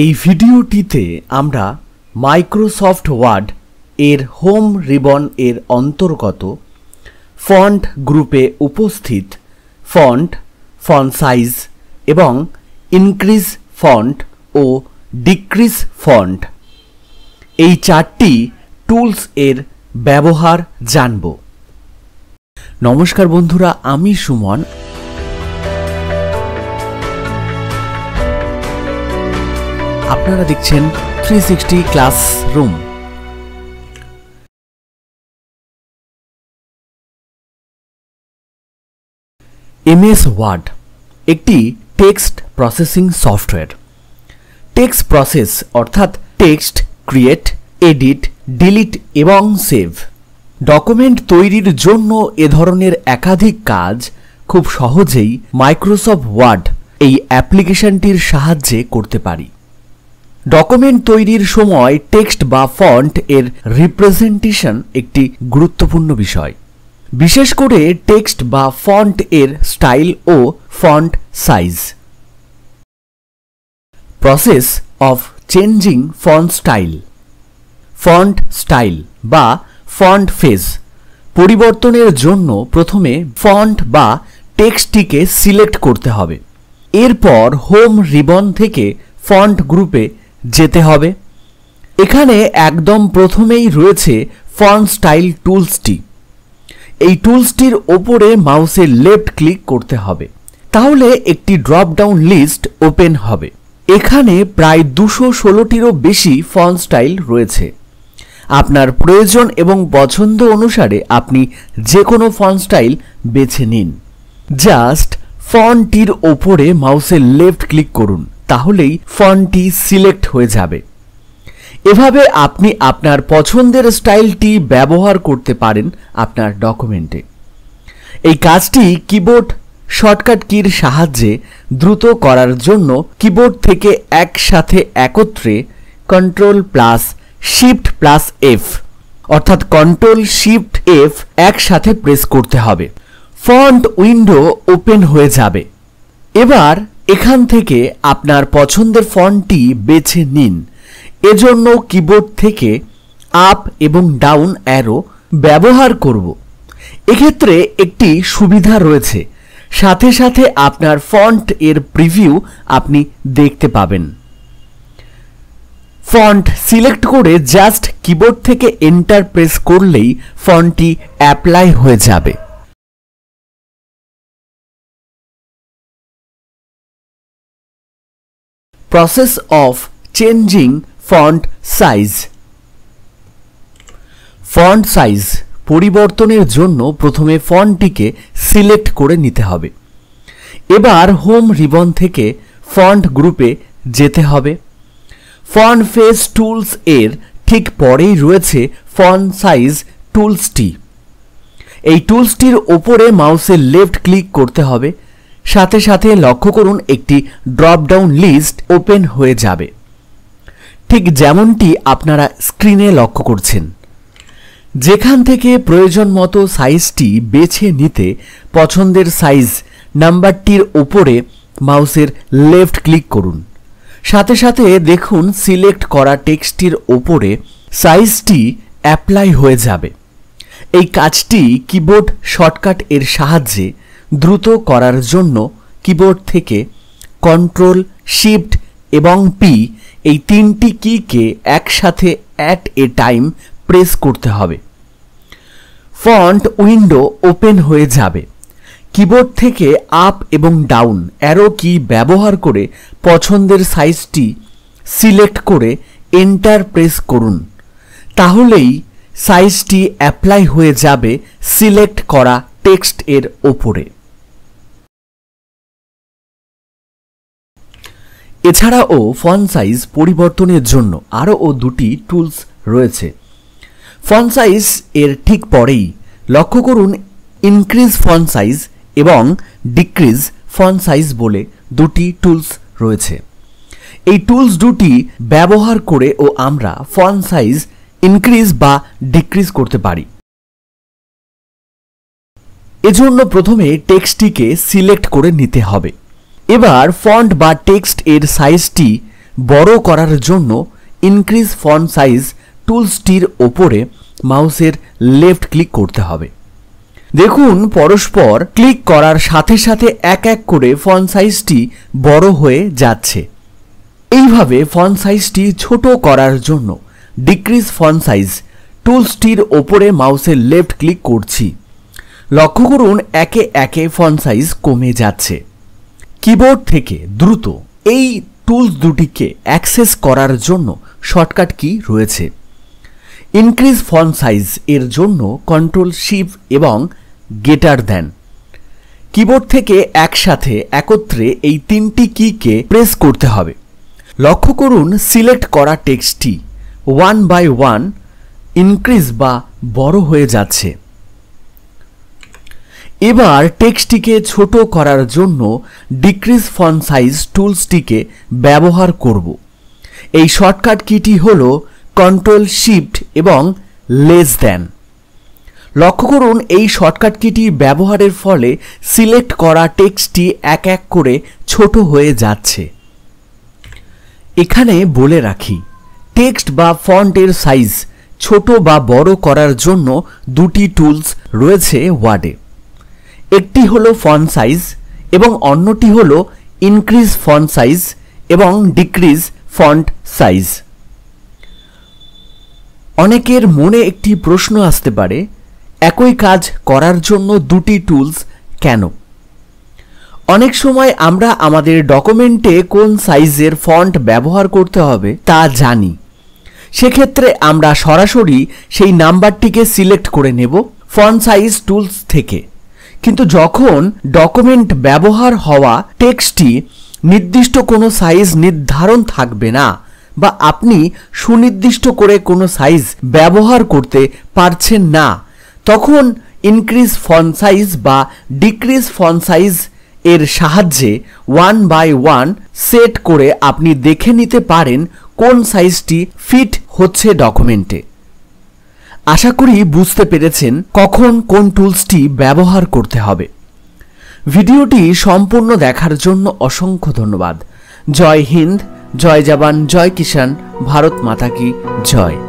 এই ভিডিওটিতে আমরা মাইক্রোসফট ওয়ার্ড এর হোম রিবন এর অন্তর্গত ফন্ট গ্রুপে উপস্থিত ফন্ট ফন্ট সাইজ এবং ইনক্রিজ ফন্ট ও ডিক্রিজ ফন্ট এই চারটি টুলস এর ব্যবহার জানব নমস্কার বন্ধুরা আমি সুমন আপনারা দেখছেন three sixty classroom MS Word একটি text processing software text process অর্থাৎ টেক্সট ক্রিয়েট এডিট ডিলিট এবং সেভ ডকুমেন্ট তৈরির জন্য এ ধরনের একাধিক কাজ খুব সহজেই মাইক্রোসফট ওয়ার্ড এই অ্যাপ্লিকেশনটির সাহায্যে করতে পারি ডকুমেন্ট তৈরির সময় টেক্সট বা ফন্ট এর রিপ্রেজেন্টেশন একটি গুরুত্বপূর্ণ বিষয় বিশেষ করে টেক্সট বা ফন্ট এর স্টাইল ও font size process of changing font style font style বা ফন্ট ফেজ পরিবর্তনের জন্য প্রথমে ফন্ট বা টেক্সটটিকে সিলেক্ট করতে হবে এরপর হোম রিবন থেকে ফন্ট গ্রুপে যেতে হবে এখানে একদম প্রথমেই রয়েছে ফর্ম স্টাইল টুলসটি এই টুলসটির ওপরে মাউসের লেফট ক্লিক করতে হবে তাহলে একটি ড্রপ ডাউন লিস্ট ওপেন হবে এখানে প্রায় দুশো ষোলোটিরও বেশি ফন্ট স্টাইল রয়েছে আপনার প্রয়োজন এবং পছন্দ অনুসারে আপনি যে কোনো ফন্ট স্টাইল বেছে নিন জাস্ট ফন্টটির ওপরে মাউসের লেফট ক্লিক করুন তাহলেই ফন্টটি সিলেক্ট হয়ে যাবে এভাবে আপনি আপনার পছন্দের স্টাইলটি ব্যবহার করতে পারেন আপনার ডকুমেন্টে এই কাজটি কিবোর্ড শর্টকাট কির সাহায্যে দ্রুত করার জন্য কিবোর্ড থেকে একসাথে একত্রে control plus shift plus F অর্থাৎ কন্ট্রোল শিফট এফ একসাথে প্রেস করতে হবে ফন্ট উইন্ডো ওপেন হয়ে যাবে এবার এখান থেকে আপনার পছন্দের ফন্টটি বেছে নিন এজন্য কিবোর্ড থেকে আপ এবং ডাউন অ্যারো ব্যবহার করব এক্ষেত্রে একটি সুবিধা রয়েছে সাথে সাথে আপনার ফন্ট এর প্রিভিউ আপনি দেখতে পাবেন ফন্ট সিলেক্ট করে জাস্ট কিবোর্ড থেকে এন্টার প্রেস করলেই ফন্টটি অ্যাপ্লাই হয়ে যাবে process of changing font size font size পরিবর্তনের জন্য প্রথমে ফন্টটিকে সিলেক্ট করে নিতে হবে এবার হোম রিবন থেকে ফন্ট গ্রুপে যেতে হবে ফন্ট ফেস টুলস এর ঠিক পরেই রয়েছে ফন্ট সাইজ টুলসটি এই টুলসটির ওপরে মাউসের লেফট ক্লিক করতে হবে সাথে সাথে লক্ষ্য করুন একটি ড্রপ ডাউন লিস্ট ওপেন হয়ে যাবে ঠিক যেমনটি আপনারা স্ক্রিনে লক্ষ্য করছেন যেখান থেকে প্রয়োজন মতো সাইজটি বেছে নিতে পছন্দের সাইজ নাম্বারটির ওপরে মাউসের লেফট ক্লিক করুন সাথে সাথে দেখুন সিলেক্ট করা টেক্সটির ওপরে সাইজটি অ্যাপ্লাই হয়ে যাবে এই কাজটি কিবোর্ড শর্টকাট এর সাহায্যে দ্রুত করার জন্য কিবোর্ড থেকে কন্ট্রোল শিফট এবং পি এই তিনটি কীকে একসাথে অ্যাট এ টাইম প্রেস করতে হবে ফন্ট উইন্ডো ওপেন হয়ে যাবে কিবোর্ড থেকে আপ এবং ডাউন অ্যারো কি ব্যবহার করে পছন্দের সাইজটি সিলেক্ট করে এন্টার প্রেস করুন তাহলেই সাইজটি অ্যাপ্লাই হয়ে যাবে সিলেক্ট করা টেক্সট এর ওপরে এছাড়াও ফন সাইজ পরিবর্তনের জন্য আরও ও দুটি টুলস রয়েছে ফন সাইজ এর ঠিক পরেই লক্ষ্য করুন ইনক্রিজ ফন সাইজ এবং ডিক্রিজ ফন সাইজ বলে দুটি টুলস রয়েছে এই টুলস দুটি ব্যবহার করে ও আমরা ফন সাইজ ইনক্রিজ বা ডিক্রিজ করতে পারি এজন্য প্রথমে টেক্সটটিকে সিলেক্ট করে নিতে হবে এবার ফন্ট বা টেক্সট এর সাইজটি বড় করার জন্য ইনক্রিজ ফন্ট সাইজ টুলসটির ওপরে মাউসের লেফট ক্লিক করতে হবে দেখুন পরস্পর ক্লিক করার সাথে সাথে এক এক করে ফন্ট সাইজটি বড় হয়ে যাচ্ছে এইভাবে ফন্ট সাইজটি ছোট করার জন্য ডিক্রিজ ফন্ট সাইজ টুলসটির ওপরে মাউসের লেফট ক্লিক করছি লক্ষ্য করুন একে একে ফন্ট সাইজ কমে যাচ্ছে কিবোর্ড থেকে দ্রুত এই টুলস দুটিকে অ্যাক্সেস করার জন্য শর্টকাট কি রয়েছে ইনক্রিজ ফন সাইজ এর জন্য কন্ট্রোল শিপ এবং গেটার দেন কিবোর্ড থেকে একসাথে একত্রে এই তিনটি কিকে প্রেস করতে হবে লক্ষ্য করুন সিলেক্ট করা টেক্সটটি ওয়ান বাই ওয়ান ইনক্রিজ বা বড় হয়ে যাচ্ছে এবার টেক্সটটিকে ছোট করার জন্য ডিক্রিজ ফন সাইজ টুলসটিকে ব্যবহার করব এই শর্টকাট কিটি হল কন্ট্রোল শিফট এবং লেস দেন লক্ষ্য করুন এই শর্টকাট কিটি ব্যবহারের ফলে সিলেক্ট করা টেক্সটটি এক এক করে ছোট হয়ে যাচ্ছে এখানে বলে রাখি টেক্সট বা ফন্টের সাইজ ছোট বা বড় করার জন্য দুটি টুলস রয়েছে ওয়ার্ডে একটি হলো ফন সাইজ এবং অন্যটি হলো ইনক্রিজ ফন্ট সাইজ এবং ডিক্রিজ ফন্ট সাইজ অনেকের মনে একটি প্রশ্ন আসতে পারে একই কাজ করার জন্য দুটি টুলস কেন অনেক সময় আমরা আমাদের ডকুমেন্টে কোন সাইজের ফন্ট ব্যবহার করতে হবে তা জানি সেক্ষেত্রে আমরা সরাসরি সেই নাম্বারটিকে সিলেক্ট করে নেব ফন্ট সাইজ টুলস থেকে কিন্তু যখন ডকুমেন্ট ব্যবহার হওয়া টেক্সটটি নির্দিষ্ট কোনো সাইজ নির্ধারণ থাকবে না বা আপনি সুনির্দিষ্ট করে কোনো সাইজ ব্যবহার করতে পারছেন না তখন ইনক্রিজ ফন সাইজ বা ডিক্রিজ ফন সাইজ এর সাহায্যে ওয়ান বাই ওয়ান সেট করে আপনি দেখে নিতে পারেন কোন সাইজটি ফিট হচ্ছে ডকুমেন্টে আশা করি বুঝতে পেরেছেন কখন কোন টুলসটি ব্যবহার করতে হবে ভিডিওটি সম্পূর্ণ দেখার জন্য অসংখ্য ধন্যবাদ জয় হিন্দ জয় জবান জয় কিষাণ ভারত মাতা কি জয়